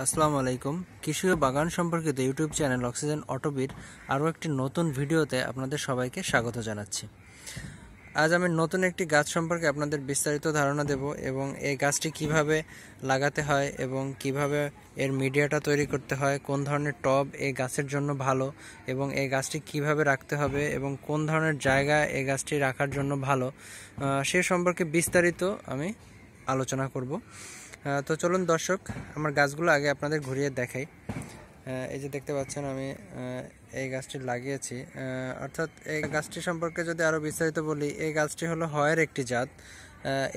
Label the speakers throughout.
Speaker 1: আসসালামু আলাইকুম কৃষি ও বাগান সম্পর্কিত ইউটিউব চ্যানেল অক্সিজেন অটোবির আরও একটি নতুন ভিডিওতে আপনাদের সবাইকে স্বাগত জানাচ্ছি আজ আমি নতুন একটি গাছ সম্পর্কে আপনাদের বিস্তারিত ধারণা দেব এবং এই গাছটি কিভাবে লাগাতে হয় এবং কিভাবে এর মিডিয়াটা তৈরি করতে হয় কোন ধরনের টব এই গাছের জন্য ভালো এবং এই গাছটি কিভাবে রাখতে হবে এবং কোন ধরনের জায়গা এই গাছটি রাখার জন্য ভালো সে সম্পর্কে বিস্তারিত আমি আলোচনা করব তো চলুন দর্শক আমার গাছগুলো আগে আপনাদের ঘুরিয়ে দেখাই এই যে দেখতে পাচ্ছেন আমি এই গাছটি লাগিয়েছি অর্থাৎ এই গাছটি সম্পর্কে যদি আরও বিস্তারিত বলি এই গাছটি হলো হয়ের একটি জাত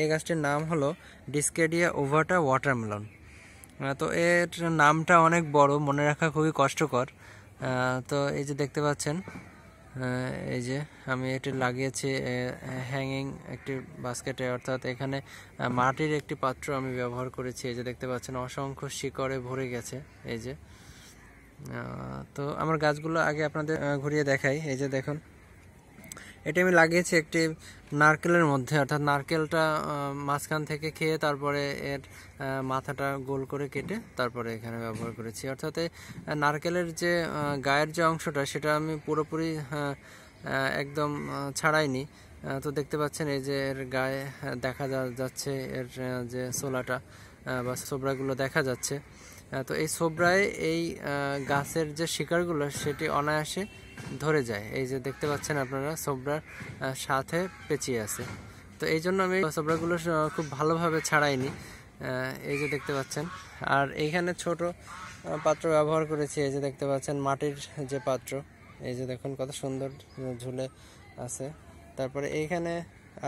Speaker 1: এই গাছটির নাম হলো ডিসকেডিয়া ওভারটা ওয়াটারমেলন তো এর নামটা অনেক বড় মনে রাখা খুবই কষ্টকর তো এই যে দেখতে পাচ্ছেন এই যে আমি এটি লাগিয়েছি হ্যাঙ্গিং একটি বাস্কেটে অর্থাৎ এখানে মাটির একটি পাত্র আমি ব্যবহার করেছি এই যে দেখতে পাচ্ছেন অসংখ্য শিকড়ে ভরে গেছে এই যে তো আমার গাছগুলো আগে আপনাদের ঘুরিয়ে দেখাই এই যে দেখুন এটা আমি লাগিয়েছি একটি নারকেলের মধ্যে অর্থাৎ নারকেলটা মাঝখান থেকে খেয়ে তারপরে এর মাথাটা গোল করে কেটে তারপরে এখানে ব্যবহার করেছি অর্থাৎ নারকেলের যে গায়ের যে অংশটা সেটা আমি পুরোপুরি একদম ছাড়াইনি তো দেখতে পাচ্ছেন এই যে এর গায়ে দেখা যাচ্ছে এর যে সোলাটা বা সোবরাগুলো দেখা যাচ্ছে তো এই সোবরায় এই গাছের যে শিকারগুলো সেটি অনায়াসে ধরে যায় এই যে দেখতে পাচ্ছেন আপনারা সোবরার সাথে পেঁচিয়ে আছে তো এই জন্য আমি সোবরাগুলো খুব ভালোভাবে ছাড়াইনি এই যে দেখতে পাচ্ছেন আর এইখানে ছোট পাত্র ব্যবহার করেছি এই যে দেখতে পাচ্ছেন মাটির যে পাত্র এই যে দেখুন কত সুন্দর ঝুলে আছে তারপরে এইখানে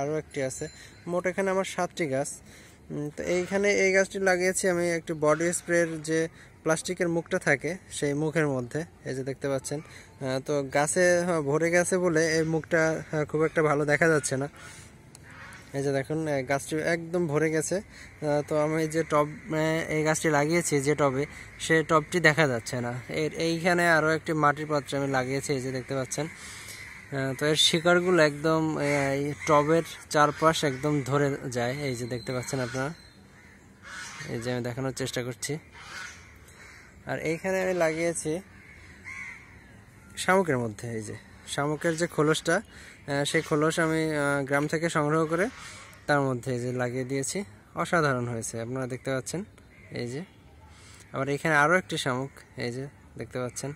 Speaker 1: আরও একটি আছে মোট এখানে আমার সাতটি গাছ তো এইখানে এই গাছটি লাগিয়েছি আমি একটি বডি স্প্রের যে প্লাস্টিকের মুখটা থাকে সেই মুখের মধ্যে এই যে দেখতে পাচ্ছেন তো গাছে হ্যাঁ, ভরে গেছে বলে এই মুখটা হ্যাঁ, খুব একটা ভালো দেখা যাচ্ছে না এই যে দেখুন গাছটি একদম ভরে গেছে তো আমি যে টব এই গাছটি লাগিয়েছি যে টবে সে টবটি দেখা যাচ্ছে না এর এইখানে আরও একটি মাটির পাত্র আমি লাগিয়েছি এই যে দেখতে পাচ্ছেন তো এর শিকারগুলো একদম টবের চারপাশ একদম ধরে যায় এই যে দেখতে পাচ্ছেন আপনারা এই যে আমি দেখানোর চেষ্টা করছি আর এইখানে আমি লাগিয়েছি শামুকের মধ্যে এই যে শামুকের যে খোলসটা সেই খোলস আমি গ্রাম থেকে সংগ্রহ করে তার মধ্যে এই যে লাগিয়ে দিয়েছি অসাধারণ হয়েছে আপনারা দেখতে পাচ্ছেন এই যে আবার এখানে আরও একটি শামুক এই যে দেখতে পাচ্ছেন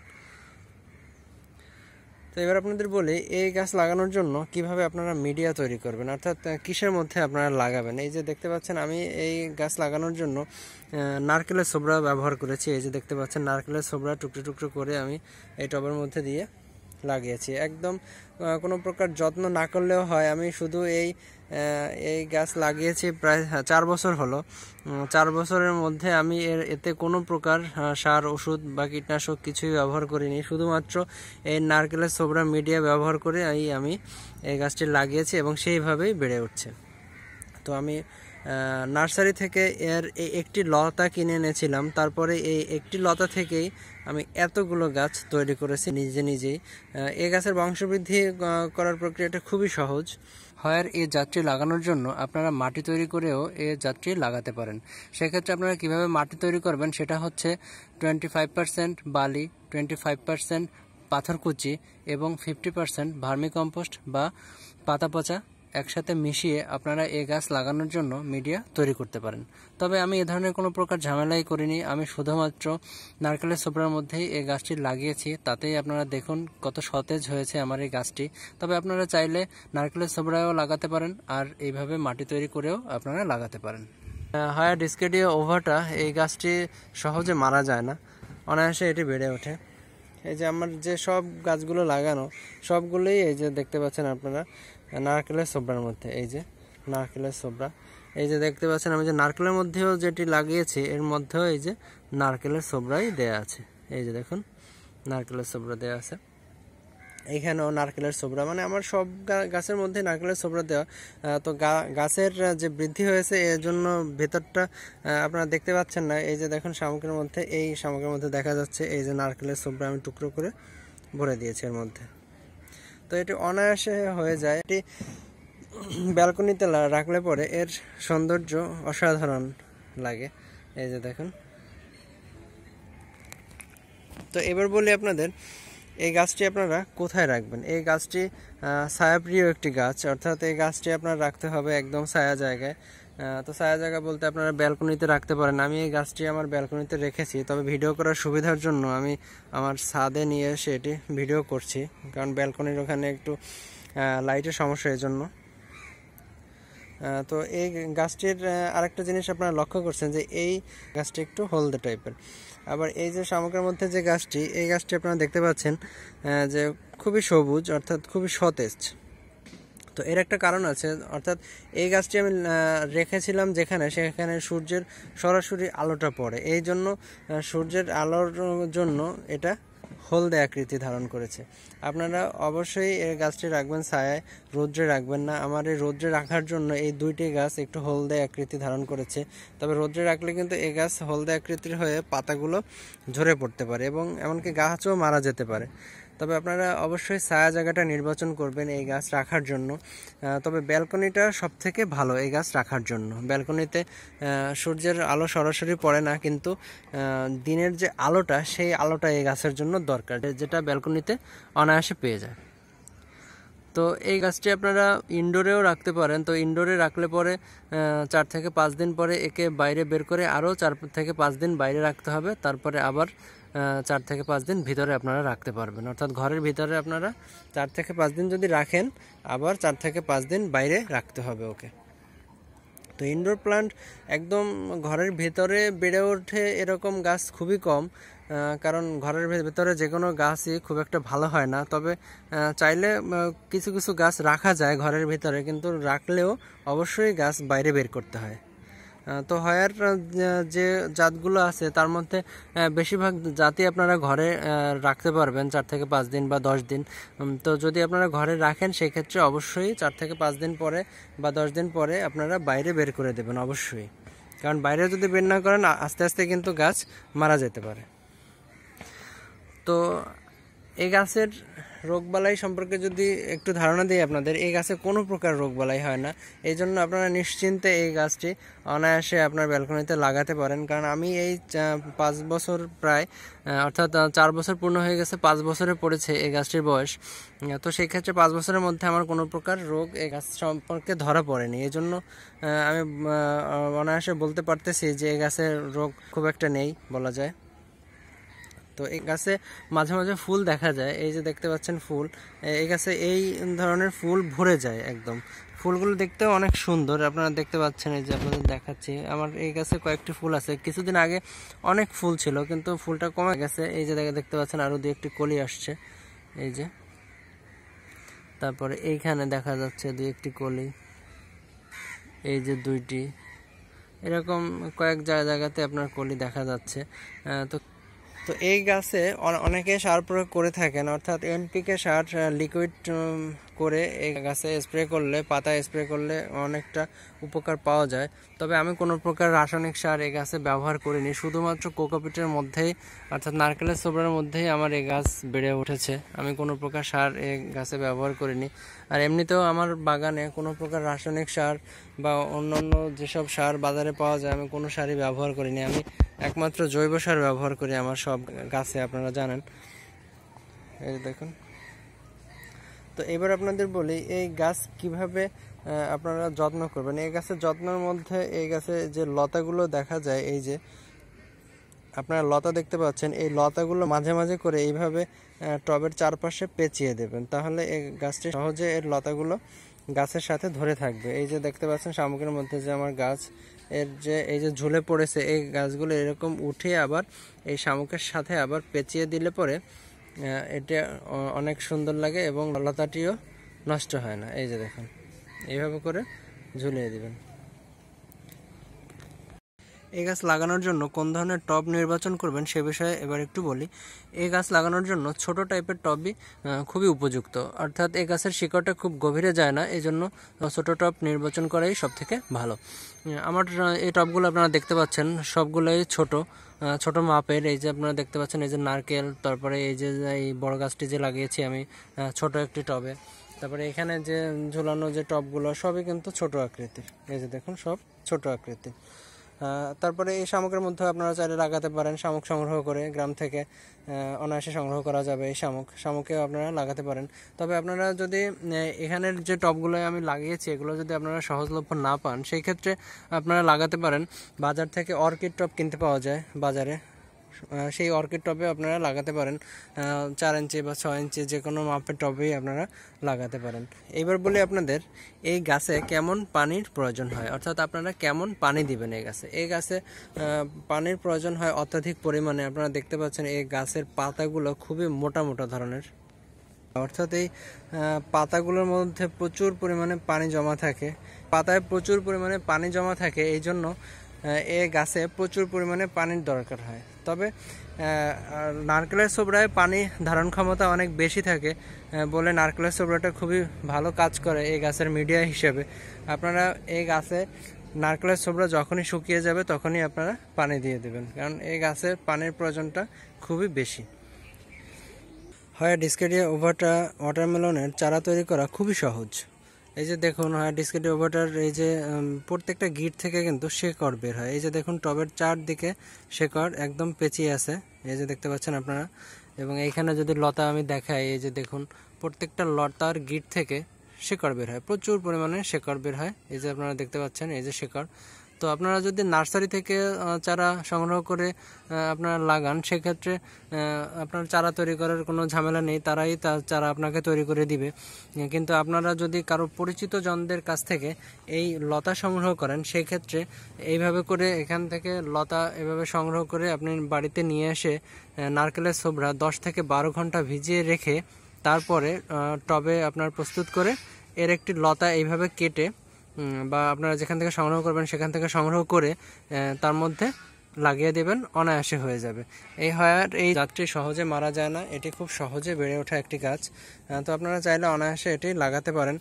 Speaker 1: তো এবার আপনাদের বলি এই গাছ লাগানোর জন্য কিভাবে আপনারা মিডিয়া তৈরি করবেন অর্থাৎ কিসের মধ্যে আপনারা লাগাবেন এই যে দেখতে পাচ্ছেন আমি এই গাছ লাগানোর জন্য নারকেলের সোবরা ব্যবহার করেছি এই যে দেখতে পাচ্ছেন নারকেলের সোবরা টুকরো টুকরো করে আমি এই টবের মধ্যে দিয়ে লাগিয়েছি একদম কোনো প্রকার যত্ন না করলেও হয় আমি শুধু এই এই গাছ লাগিয়েছি প্রায় হ্যাঁ, চার বছর হলো চার বছরের মধ্যে আমি এর এতে কোনো প্রকার হ্যাঁ, সার ওষুধ বা কীটনাশক কিছুই ব্যবহার করিনি শুধুমাত্র এই নারকেলের ছোবরা মিডিয়া ব্যবহার করে আমি এই গাছটি লাগিয়েছি এবং সেইভাবেই বেড়ে উঠছে তো আমি নার্সারি থেকে এর এই একটি লতা কিনে এনেছিলাম তারপরে এই একটি লতা থেকেই আমি এতগুলো গাছ তৈরি করেছি নিজে নিজেই এই গাছের বংশবৃদ্ধি করার প্রক্রিয়াটা খুবই সহজ হয়ার এই যাত্রী লাগানোর জন্য আপনারা মাটি তৈরি করেও এই যাত্রী লাগাতে পারেন সেক্ষেত্রে আপনারা কিভাবে মাটি তৈরি করবেন সেটা হচ্ছে টোয়েন্টি ফাইভ পার্সেন্ট বালি টোয়েন্টি ফাইভ পার্সেন্ট পাথরকুচি এবং ফিফটি পার্সেন্ট ভার্মিকম্পোস্ট বা পাতা পচা একসাথে মিশিয়ে আপনারা এই গাছ লাগানোর জন্য মিডিয়া তৈরি করতে পারেন তবে আমি এ ধরনের কোনো প্রকার ঝামেলাই করিনি আমি শুধুমাত্র নারকেলের সোপড়ার মধ্যেই এই গাছটি লাগিয়েছি তাতেই আপনারা দেখুন কত সতেজ হয়েছে আমার এই গাছটি তবে আপনারা চাইলে নারকেলের সোপড়ায়ও লাগাতে পারেন আর এইভাবে মাটি তৈরি করেও আপনারা লাগাতে পারেন হায়া ডিসকেডিও ওভাটা এই গাছটি সহজে মারা যায় না অনায়াসে এটি বেড়ে ওঠে এই যে আমার যে সব গাছগুলো লাগানো সবগুলোই এই যে দেখতে পাচ্ছেন আপনারা নারকেলের সোবরার মধ্যে এই যে নারকেলের সোবরা এই যে দেখতে পাচ্ছেন আমি যে নারকেলের মধ্যেও যেটি লাগিয়েছি এর মধ্যেও এই যে নারকেলের সোবরাই দেয়া আছে এই যে দেখুন নারকেলের সোবরা দেওয়া আছে এখানেও নারকেলের সোবরা মানে আমার সব গাছের মধ্যে নারকেলের সোবরা দেওয়া তো গাছের যে বৃদ্ধি হয়েছে এর জন্য ভেতরটা আপনারা দেখতে পাচ্ছেন না এই যে দেখুন শামুকের মধ্যে এই শামুকের মধ্যে দেখা যাচ্ছে এই যে নারকেলের সোবরা আমি টুকরো করে ভরে দিয়েছি এর মধ্যে তো এটি অনায়াসে হয়ে যায় এটি ব্যালকনিতে রাখলে পরে এর সৌন্দর্য অসাধারণ লাগে এই যে দেখুন তো এবার বলি আপনাদের এই গাছটি আপনারা কোথায় রাখবেন এই গাছটি ছায়াপ্রিয় একটি গাছ অর্থাৎ এই গাছটি আপনার রাখতে হবে একদম ছায়া জায়গায় তো ছায়া জায়গা বলতে আপনারা ব্যালকনিতে রাখতে পারেন আমি এই গাছটি আমার ব্যালকনিতে রেখেছি তবে ভিডিও করার সুবিধার জন্য আমি আমার ছাদে নিয়ে এসে এটি ভিডিও করছি কারণ ব্যালকনির ওখানে একটু লাইটের সমস্যা এই জন্য তো এই গাছটির আরেকটা জিনিস আপনারা লক্ষ্য করছেন যে এই গাছটি একটু হলদে টাইপের আবার এই যে শামুকের মধ্যে যে গাছটি এই গাছটি আপনারা দেখতে পাচ্ছেন যে খুবই সবুজ অর্থাৎ খুবই সতেজ তো এর একটা কারণ আছে অর্থাৎ এই গাছটি আমি রেখেছিলাম যেখানে সেখানে সূর্যের সরাসরি আলোটা পড়ে এই জন্য সূর্যের আলোর জন্য এটা হলদে আকৃতি ধারণ করেছে আপনারা অবশ্যই এই গাছটি রাখবেন ছায় রৌদ্রে রাখবেন না আমার এই রৌদ্রে রাখার জন্য এই দুইটি গাছ একটু হলদে আকৃতি ধারণ করেছে তবে রৌদ্রে রাখলে কিন্তু এই গাছ হলদে আকৃতির হয়ে পাতাগুলো ঝরে পড়তে পারে এবং এমনকি গাছও মারা যেতে পারে তবে আপনারা অবশ্যই ছায়া জায়গাটা নির্বাচন করবেন এই গাছ রাখার জন্য তবে ব্যালকনিটা সব থেকে ভালো এই গাছ রাখার জন্য ব্যালকনিতে সূর্যের আলো সরাসরি পড়ে না কিন্তু দিনের যে আলোটা সেই আলোটা এই গাছের জন্য দরকার যেটা ব্যালকনিতে অনায়াসে পেয়ে যায় তো এই গাছটি আপনারা ইনডোরেও রাখতে পারেন তো ইনডোরে রাখলে পরে চার থেকে পাঁচ দিন পরে একে বাইরে বের করে আরও চার থেকে পাঁচ দিন বাইরে রাখতে হবে তারপরে আবার চার থেকে পাঁচ দিন ভিতরে আপনারা রাখতে পারবেন অর্থাৎ ঘরের ভিতরে আপনারা চার থেকে পাঁচ দিন যদি রাখেন আবার চার থেকে পাঁচ দিন বাইরে রাখতে হবে ওকে তো ইনডোর প্লান্ট একদম ঘরের ভেতরে বেড়ে ওঠে এরকম গাছ খুবই কম কারণ ঘরের ভেতরে যে কোনো গাছই খুব একটা ভালো হয় না তবে চাইলে কিছু কিছু গাছ রাখা যায় ঘরের ভেতরে কিন্তু রাখলেও অবশ্যই গাছ বাইরে বের করতে হয় তো হয়ার যে জাতগুলো আছে তার মধ্যে বেশিরভাগ জাতি আপনারা ঘরে রাখতে পারবেন চার থেকে পাঁচ দিন বা দশ দিন তো যদি আপনারা ঘরে রাখেন সেক্ষেত্রে অবশ্যই চার থেকে পাঁচ দিন পরে বা দশ দিন পরে আপনারা বাইরে বের করে দেবেন অবশ্যই কারণ বাইরে যদি বের না করেন আস্তে আস্তে কিন্তু গাছ মারা যেতে পারে তো এই গাছের রোগবালাই সম্পর্কে যদি একটু ধারণা দিই আপনাদের এই গাছে কোনো প্রকার রোগবালাই হয় না এই জন্য আপনারা নিশ্চিন্তে এই গাছটি অনায়াসে আপনার ব্যালকনিতে লাগাতে পারেন কারণ আমি এই পাঁচ বছর প্রায় অর্থাৎ চার বছর পূর্ণ হয়ে গেছে পাঁচ বছরে পড়েছে এই গাছটির বয়স তো সেই ক্ষেত্রে পাঁচ বছরের মধ্যে আমার কোনো প্রকার রোগ এই গাছ সম্পর্কে ধরা পড়েনি এই জন্য আমি অনায়াসে বলতে পারতেছি যে এই গাছের রোগ খুব একটা নেই বলা যায় তো এই গাছে মাঝে মাঝে ফুল দেখা যায় এই যে দেখতে পাচ্ছেন ফুল এই গাছে এই ধরনের ফুল ভরে যায় একদম ফুলগুলো দেখতেও অনেক সুন্দর আপনারা দেখতে পাচ্ছেন এই যে আপনাদের দেখাচ্ছি আমার এই গাছে কয়েকটি ফুল আছে কিছুদিন আগে অনেক ফুল ছিল কিন্তু ফুলটা কমে গেছে এই যে দেখতে পাচ্ছেন আরও দু একটি কলি আসছে এই যে তারপরে এইখানে দেখা যাচ্ছে দু একটি কলি এই যে দুইটি এরকম কয়েক জায়গা জায়গাতে আপনার কলি দেখা যাচ্ছে তো তো এই গাছে অনেকে সার প্রয়োগ করে থাকেন অর্থাৎ এনপিকে সার লিকুইড করে এই গাছে স্প্রে করলে পাতায় স্প্রে করলে অনেকটা উপকার পাওয়া যায় তবে আমি কোনো প্রকার রাসায়নিক সার এই গাছে ব্যবহার করিনি শুধুমাত্র কোকোপিটের মধ্যেই অর্থাৎ নারকেলের সোবরার মধ্যেই আমার এই গাছ বেড়ে উঠেছে আমি কোনো প্রকার সার এই গাছে ব্যবহার করিনি আর এমনিতেও আমার বাগানে কোনো প্রকার রাসায়নিক সার বা অন্য অন্য যেসব সার বাজারে পাওয়া যায় আমি কোনো সারই ব্যবহার করিনি আমি একমাত্র জৈব সার ব্যবহার করি আমার সব গাছে আপনারা জানেন এই দেখুন তো এবার আপনাদের বলি এই গাছ কিভাবে আপনারা যত্ন করবেন এই গাছের যত্নের মধ্যে এই গাছে যে লতাগুলো দেখা যায় এই যে আপনারা লতা দেখতে পাচ্ছেন এই লতাগুলো মাঝে মাঝে করে এইভাবে টবের চারপাশে পেঁচিয়ে দেবেন তাহলে এই গাছটি সহজে এর লতাগুলো গাছের সাথে ধরে থাকবে এই যে দেখতে পাচ্ছেন শামুকের মধ্যে যে আমার গাছ এর যে এই যে ঝুলে পড়েছে এই গাছগুলো এরকম উঠে আবার এই শামুকের সাথে আবার পেঁচিয়ে দিলে পরে এটা অনেক সুন্দর লাগে এবং লতাটিও নষ্ট হয় না এই যে দেখুন এইভাবে করে ঝুলিয়ে দিবেন এই গাছ লাগানোর জন্য কোন ধরনের টব নির্বাচন করবেন সে বিষয়ে এবার একটু বলি এই গাছ লাগানোর জন্য ছোট টাইপের টবই খুবই উপযুক্ত অর্থাৎ এই গাছের শিকড়টা খুব গভীরে যায় না এই জন্য ছোটো টব নির্বাচন করাই সবথেকে ভালো আমার এই টবগুলো আপনারা দেখতে পাচ্ছেন সবগুলোই ছোট ছোট মাপের এই যে আপনারা দেখতে পাচ্ছেন এই যে নারকেল তারপরে এই যে এই বড় গাছটি যে লাগিয়েছি আমি ছোট একটি টবে তারপরে এখানে যে ঝুলানো যে টবগুলো সবই কিন্তু ছোট আকৃতির এই যে দেখুন সব ছোট আকৃতির তারপরে এই শামুকের মধ্যে আপনারা চাইলে লাগাতে পারেন শামুক সংগ্রহ করে গ্রাম থেকে অনায়াসে সংগ্রহ করা যাবে এই শামুক শামুকেও আপনারা লাগাতে পারেন তবে আপনারা যদি এখানের যে টপগুলো আমি লাগিয়েছি এগুলো যদি আপনারা সহজলভ্য না পান সেই ক্ষেত্রে আপনারা লাগাতে পারেন বাজার থেকে অর্কিড টপ কিনতে পাওয়া যায় বাজারে সেই অর্কিড টবে আপনারা লাগাতে পারেন চার ইঞ্চি বা ছয় ইঞ্চি যে কোনো মাপের টবেই আপনারা লাগাতে পারেন এবার বলি আপনাদের এই গাছে কেমন পানির প্রয়োজন হয় অর্থাৎ আপনারা কেমন পানি দিবেন এই গাছে এই গাছে পানির প্রয়োজন হয় অত্যাধিক পরিমাণে আপনারা দেখতে পাচ্ছেন এই গাছের পাতাগুলো খুবই মোটা মোটা ধরনের অর্থাৎ এই পাতাগুলোর মধ্যে প্রচুর পরিমাণে পানি জমা থাকে পাতায় প্রচুর পরিমাণে পানি জমা থাকে এই জন্য এ গাছে প্রচুর পরিমাণে পানির দরকার হয় তবে নারকেলের সোবরায় পানি ধারণ ক্ষমতা অনেক বেশি থাকে বলে নারকেলের সোবরাটা খুবই ভালো কাজ করে এই গাছের মিডিয়া হিসেবে আপনারা এই গাছে নারকেলের ছোবড়া যখনই শুকিয়ে যাবে তখনই আপনারা পানি দিয়ে দেবেন কারণ এই গাছের পানির প্রয়োজনটা খুবই বেশি হয় ডিসকেডিয়া ওভারটা ওয়াটারমেলনের চারা তৈরি করা খুবই সহজ এই যে দেখুন হ্যাঁ, ডিসকেটি ওভারটার এই যে প্রত্যেকটা গিট থেকে কিন্তু শেকড় বের হয় এই যে দেখুন টবের চারদিকে শেকড় একদম পেঁচিয়ে আছে এই যে দেখতে পাচ্ছেন আপনারা এবং এইখানে যদি লতা আমি দেখাই এই যে দেখুন প্রত্যেকটা লতার গিট থেকে শেকড় বের হয় প্রচুর পরিমাণে শেকড় বের হয় এই যে আপনারা দেখতে পাচ্ছেন এই যে শেকড় তো আপনারা যদি নার্সারি থেকে চারা সংগ্রহ করে আপনারা লাগান সেক্ষেত্রে আপনার চারা তৈরি করার কোনো ঝামেলা নেই তারাই তার চারা আপনাকে তৈরি করে দিবে কিন্তু আপনারা যদি কারো পরিচিত জনদের কাছ থেকে এই লতা সংগ্রহ করেন সেক্ষেত্রে এইভাবে করে এখান থেকে লতা এভাবে সংগ্রহ করে আপনি বাড়িতে নিয়ে এসে নারকেলের ছোবরা দশ থেকে বারো ঘন্টা ভিজিয়ে রেখে তারপরে টবে আপনার প্রস্তুত করে এর একটি লতা এইভাবে কেটে বা আপনারা যেখান থেকে সংগ্রহ করবেন সেখান থেকে সংগ্রহ করে তার মধ্যে লাগিয়ে দেবেন অনায়াসে হয়ে যাবে এই হয়ার এই গাছটি সহজে মারা যায় না এটি খুব সহজে বেড়ে ওঠা একটি গাছ তো আপনারা চাইলে অনায়াসে এটি লাগাতে পারেন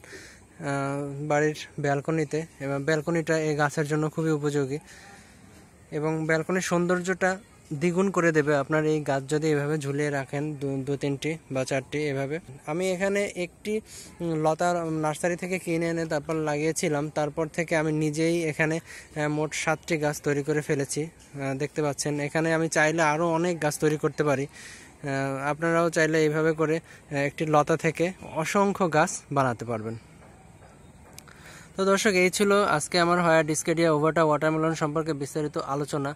Speaker 1: বাড়ির ব্যালকনিতে এবং ব্যালকনিটা এই গাছের জন্য খুবই উপযোগী এবং ব্যালকনির সৌন্দর্যটা দ্বিগুণ করে দেবে আপনার এই গাছ যদি এভাবে ঝুলিয়ে রাখেন দু তিনটি বা চারটি এভাবে আমি এখানে একটি লতা নার্সারি থেকে কিনে এনে তারপর লাগিয়েছিলাম তারপর থেকে আমি নিজেই এখানে মোট সাতটি গাছ তৈরি করে ফেলেছি দেখতে পাচ্ছেন এখানে আমি চাইলে আরও অনেক গাছ তৈরি করতে পারি আপনারাও চাইলে এইভাবে করে একটি লতা থেকে অসংখ্য গাছ বানাতে পারবেন তো দর্শক এই ছিল আজকে আমার হয়া ডিসকেডিয়া ওভাটা ওয়াটারমেলন সম্পর্কে বিস্তারিত আলোচনা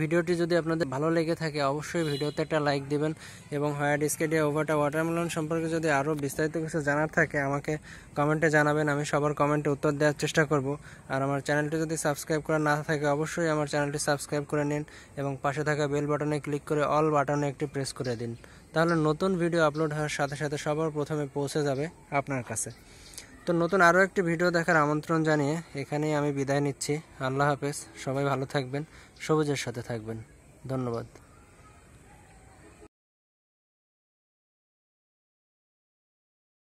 Speaker 1: ভিডিওটি যদি আপনাদের ভালো লেগে থাকে অবশ্যই ভিডিওতে একটা লাইক দেবেন এবং হয়া ডিসকেডিয়া ওভাটা ওয়াটারমেলন সম্পর্কে যদি আরও বিস্তারিত কিছু জানার থাকে আমাকে কমেন্টে জানাবেন আমি সবার কমেন্টে উত্তর দেওয়ার চেষ্টা করব আর আমার চ্যানেলটি যদি সাবস্ক্রাইব করা না থাকে অবশ্যই আমার চ্যানেলটি সাবস্ক্রাইব করে নিন এবং পাশে থাকা বেল বাটনে ক্লিক করে অল বাটনে একটি প্রেস করে দিন তাহলে নতুন ভিডিও আপলোড হওয়ার সাথে সাথে সবার প্রথমে পৌঁছে যাবে আপনার কাছে তো নতুন আরও একটি ভিডিও দেখার আমন্ত্রণ জানিয়ে এখানেই আমি বিদায় নিচ্ছি আল্লাহ হাফেজ সবাই ভালো থাকবেন সবুজের সাথে থাকবেন ধন্যবাদ